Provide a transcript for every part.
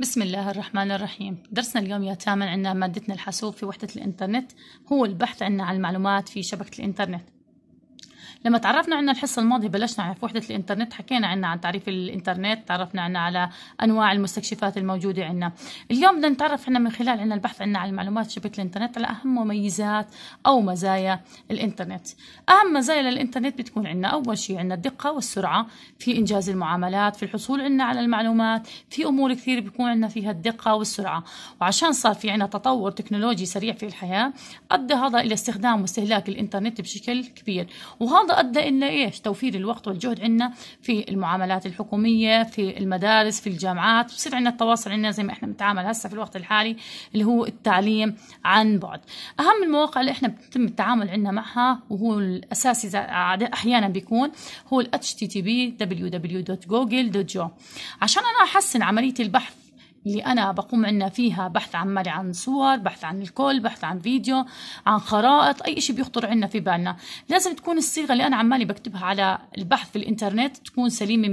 بسم الله الرحمن الرحيم درسنا اليوم يا تامن عنا مادتنا الحاسوب في وحدة الإنترنت هو البحث عنا عن المعلومات في شبكة الإنترنت لما تعرفنا عنا الحصه الماضيه بلشنا على وحده الانترنت حكينا عنا عن تعريف الانترنت تعرفنا عنا على انواع المستكشفات الموجوده عنا اليوم بدنا نتعرف عنا من خلال عنا البحث عنا على المعلومات شبكه الانترنت على اهم مميزات او مزايا الانترنت اهم مزايا للانترنت بتكون عنا اول شيء عنا الدقه والسرعه في انجاز المعاملات في الحصول عنا على المعلومات في امور كثير بيكون عنا فيها الدقه والسرعه وعشان صار في عنا تطور تكنولوجي سريع في الحياه ادى هذا الى استخدام واستهلاك الانترنت بشكل كبير وهذا هذا أدى إلى إيش توفير الوقت والجهد عندنا في المعاملات الحكومية في المدارس في الجامعات بصير عندنا التواصل عندنا زي ما إحنا بنتعامل هسه في الوقت الحالي اللي هو التعليم عن بعد أهم المواقع اللي إحنا بتم التعامل عندنا معها وهو الأساسي أحيانا بيكون هو ال http www.google.com عشان أنا أحسن عملية البحث اللي أنا بقوم عنا فيها بحث عمالي عن صور بحث عن الكل بحث عن فيديو عن خرائط أي شيء بيخطر عنا في بالنا لازم تكون الصيغة اللي أنا عمالي بكتبها على البحث في الإنترنت تكون سليمة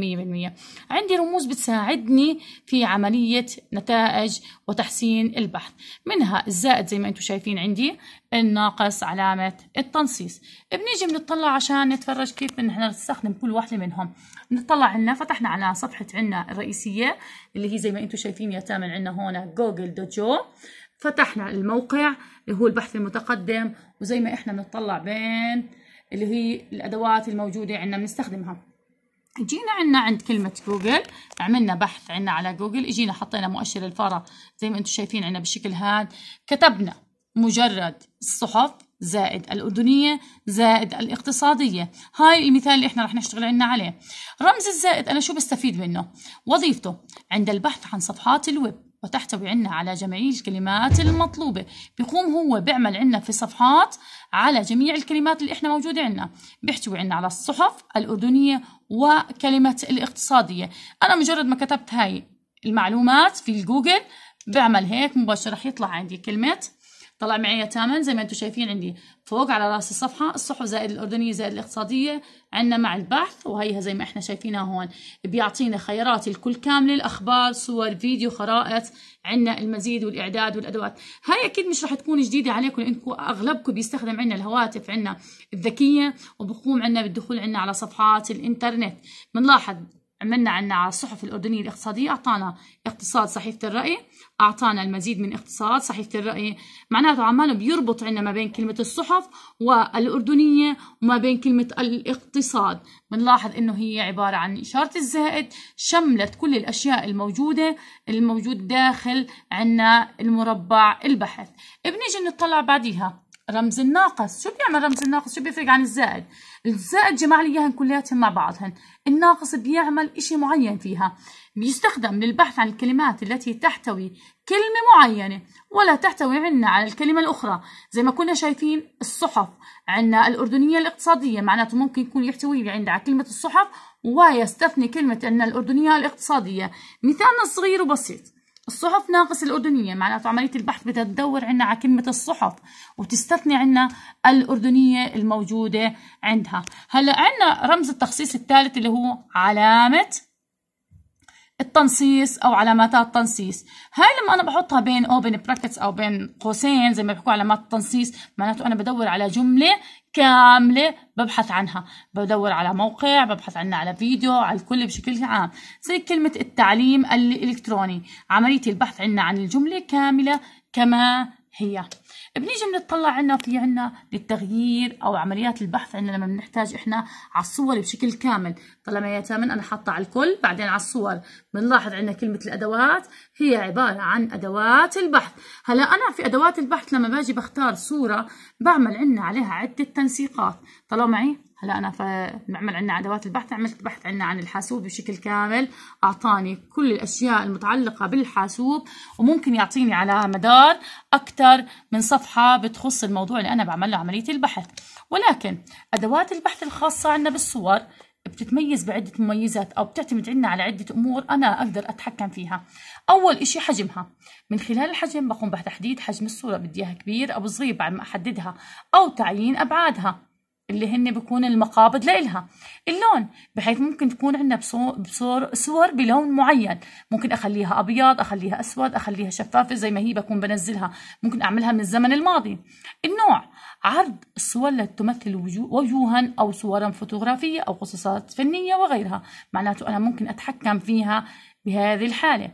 100% عندي رموز بتساعدني في عملية نتائج وتحسين البحث منها الزائد زي ما أنتم شايفين عندي الناقص علامة التنصيص بنيجي بنطلع عشان نتفرج كيف نحن نستخدم كل واحدة منهم نطلع عنا فتحنا على صفحة عنا الرئيسية اللي هي زي ما انتم شايفين يا تامن عنا هون جوجل دوت جو فتحنا الموقع اللي هو البحث المتقدم وزي ما احنا بنطلع بين اللي هي الادوات الموجودة عنا بنستخدمها جينا عنا عند كلمة جوجل عملنا بحث عنا على جوجل اجينا حطينا مؤشر الفارة زي ما انتم شايفين عنا بالشكل هذا كتبنا مجرد الصحف زائد الأردنية زائد الاقتصادية هاي المثال اللي احنا رح نشتغل عنا عليه رمز الزائد أنا شو بستفيد منه وظيفته عند البحث عن صفحات الويب وتحتوي عنا على جميع الكلمات المطلوبة بيقوم هو بيعمل عنا في صفحات على جميع الكلمات اللي احنا موجودة عنا بيحتوي عنا على الصحف الأردنية وكلمة الاقتصادية أنا مجرد ما كتبت هاي المعلومات في الجوجل بعمل هيك مباشرة رح يطلع عندي كلمة طلع معي تامن زي ما انتم شايفين عندي فوق على راس الصفحه الصحف زائد الاردنيه زائد الاقتصاديه عندنا مع البحث وهيها زي ما احنا شايفينها هون بيعطينا خيارات الكل كامله الاخبار صور فيديو خرائط عندنا المزيد والاعداد والادوات هاي اكيد مش راح تكون جديده عليكم لانكم اغلبكم بيستخدم عندنا الهواتف عندنا الذكيه وبقوم عندنا بالدخول عندنا على صفحات الانترنت بنلاحظ عملنا عنا على الصحف الأردنية الاقتصادية أعطانا اقتصاد صحيفة الرأي أعطانا المزيد من اقتصاد صحيفة الرأي معناته عماله بيربط عنا ما بين كلمة الصحف والأردنية وما بين كلمة الاقتصاد بنلاحظ إنه هي عبارة عن إشارة الزائد شملت كل الأشياء الموجودة الموجود داخل عنا المربع البحث بنيجي نطلع بعديها رمز الناقص شو بيعمل رمز الناقص شو بيفرق عن الزائد الزائد جمع لي اياهم كلياتهم مع بعضهن الناقص بيعمل إشي معين فيها بيستخدم للبحث عن الكلمات التي تحتوي كلمة معينة ولا تحتوي عنا على الكلمة الأخرى زي ما كنا شايفين الصحف عنا الأردنية الاقتصادية معناته ممكن يكون يحتوي لي عندها على كلمة الصحف ويستثني كلمة أن الأردنية الاقتصادية مثال صغير وبسيط الصحف ناقص الأردنية معناته عملية البحث بدها تدور عنا على كلمة الصحف وتستثني عنا الأردنية الموجودة عندها هلا عنا رمز التخصيص الثالث اللي هو علامة التنصيص او علامات التنصيص هاي لما انا بحطها بين اوبن براكتس او بين قوسين زي ما بيحكوا علامات التنصيص معناته انا بدور على جمله كامله ببحث عنها بدور على موقع ببحث عنها على فيديو على الكل بشكل عام زي كلمه التعليم الالكتروني عمليه البحث عنا عن الجمله كامله كما هي بنيجي بنطلع عنا في عنا للتغيير او عمليات البحث عنا لما بنحتاج احنا على الصور بشكل كامل طالما يا تامن انا حاطه على الكل بعدين على الصور بنلاحظ عنا كلمه الادوات هي عباره عن ادوات البحث هلا انا في ادوات البحث لما باجي بختار صوره بعمل عنا عليها عده تنسيقات طلعوا معي هلا انا بنعمل عنا ادوات البحث عملت بحث عنا عن الحاسوب بشكل كامل اعطاني كل الاشياء المتعلقه بالحاسوب وممكن يعطيني على مدار اكثر من من صفحة بتخص الموضوع اللي أنا بعمل له عملية البحث ولكن أدوات البحث الخاصة عنا بالصور بتتميز بعدة مميزات أو بتعتمد عنا على عدة أمور أنا أقدر أتحكم فيها أول إشي حجمها من خلال الحجم بقوم بتحديد حجم الصورة بدي إياها كبير أو صغير بعد ما أحددها أو تعيين أبعادها اللي هن بكون المقابض لإلها اللون بحيث ممكن تكون عندنا بصور, بصور صور بلون معين ممكن أخليها أبيض أخليها أسود أخليها شفافة زي ما هي بكون بنزلها ممكن أعملها من الزمن الماضي النوع عرض الصور لتمثل وجوها أو صورا فوتوغرافية أو قصصات فنية وغيرها معناته أنا ممكن أتحكم فيها بهذه الحالة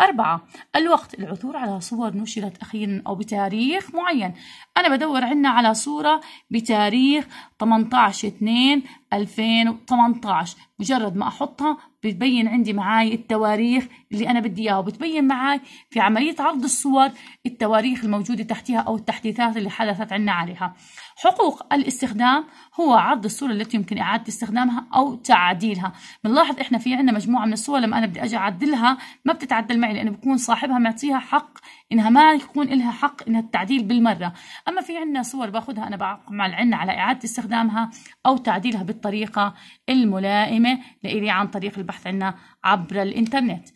أربعة الوقت العثور على صور نشرت أخيرا أو بتاريخ معين أنا بدور عنا على صورة بتاريخ 18 2 2018 مجرد ما أحطها بتبين عندي معاي التواريخ اللي أنا بدي إياها وبتبين معاي في عملية عرض الصور التواريخ الموجودة تحتها أو التحديثات اللي حدثت عنا عليها حقوق الاستخدام هو عرض الصورة التي يمكن إعادة استخدامها أو تعديلها بنلاحظ إحنا في عنا مجموعة من الصور لما أنا بدي أجي أعدلها ما بتتعدل معي معي يعني لأنه بكون صاحبها معطيها حق إنها ما يكون لها حق إنها التعديل بالمرة أما في عندنا صور باخذها أنا بعقم العنا على إعادة استخدامها أو تعديلها بالطريقة الملائمة لإلي عن طريق البحث عنا عبر الإنترنت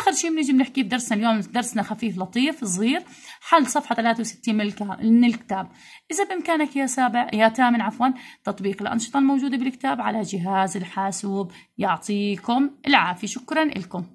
آخر شيء بنيجي بنحكي بدرسنا اليوم درسنا خفيف لطيف صغير حل صفحة 63 من الكتاب إذا بإمكانك يا سابع يا تامن عفوا تطبيق الأنشطة الموجودة بالكتاب على جهاز الحاسوب يعطيكم العافية شكرا لكم